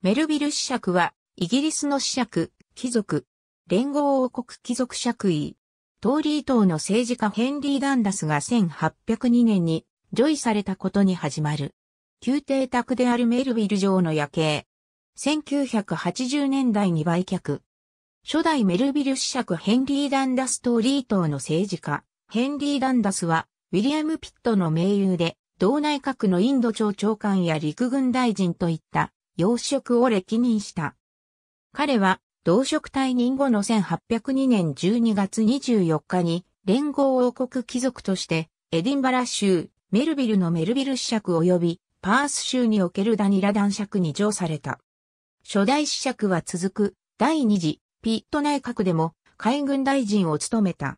メルビル子爵は、イギリスの子爵、貴族、連合王国貴族爵位、トーリー党の政治家ヘンリー・ダンダスが1802年に、除位されたことに始まる。宮廷宅であるメルビル城の夜景。1980年代に売却。初代メルビル子爵ヘンリー・ダンダス・トーリー党の政治家、ヘンリー・ダンダスは、ウィリアム・ピットの盟友で、同内閣のインド庁長官や陸軍大臣といった要職を歴任した。彼は、同職退任後の1802年12月24日に、連合王国貴族として、エディンバラ州、メルビルのメルビル子爵及び、パース州におけるダニラ男爵に上された。初代子爵は続く、第二次、ピット内閣でも、海軍大臣を務めた。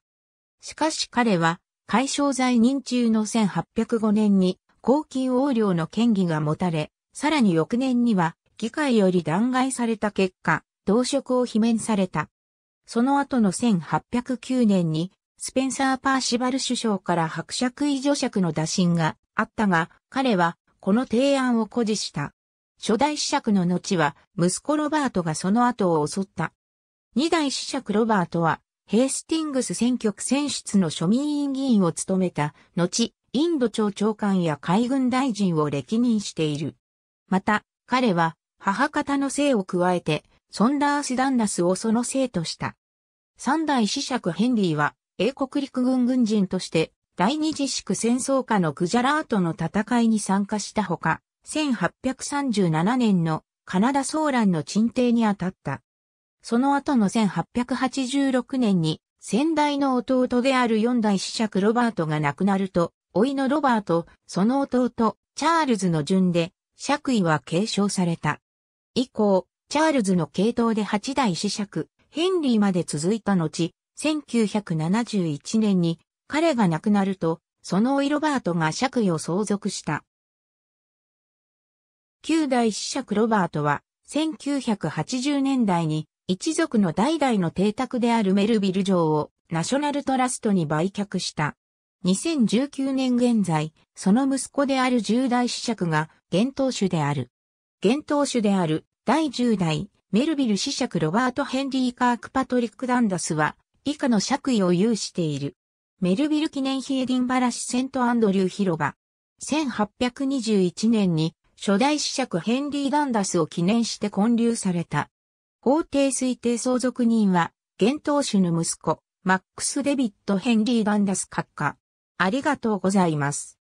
しかし彼は、解消罪任中の1805年に、公金横領の権威が持たれ、さらに翌年には議会より弾劾された結果、同職を罷免された。その後の1809年に、スペンサー・パーシバル首相から伯爵位女爵の打診があったが、彼はこの提案を誇示した。初代子爵の後は、息子ロバートがその後を襲った。二代子爵ロバートは、ヘースティングス選挙区選出の庶民委員議員を務めた、後、インド庁長官や海軍大臣を歴任している。また、彼は母方の姓を加えて、ソンダース・ダンナスをその姓とした。三代子爵ヘンリーは、英国陸軍軍人として、第二次宿戦争下のグジャラートの戦いに参加したほか、1837年のカナダ騒乱の鎮定に当たった。その後の1886年に、先代の弟である四代子爵ロバートが亡くなると、いのロバート、その弟、チャールズの順で、爵位は継承された。以降、チャールズの系統で8代子爵、ヘンリーまで続いた後、1971年に彼が亡くなると、そのオイロバートが爵位を相続した。九代子爵ロバートは、1980年代に一族の代々の邸宅であるメルビル城をナショナルトラストに売却した。2019年現在、その息子である10代子爵が現当主である。現当主である第10代メルビル子爵ロバート・ヘンリー・カーク・パトリック・ダンダスは以下の爵位を有している。メルビル記念碑エディンバラシ・セント・アンドリュー広場。1821年に初代子爵ヘンリー・ダンダスを記念して建立された。法定推定相続人は、現当主の息子、マックス・デビット・ヘンリー・ダンダス閣下。ありがとうございます。